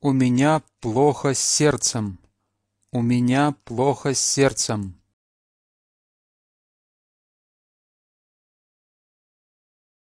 У меня плохо с сердцем. У меня плохо с сердцем.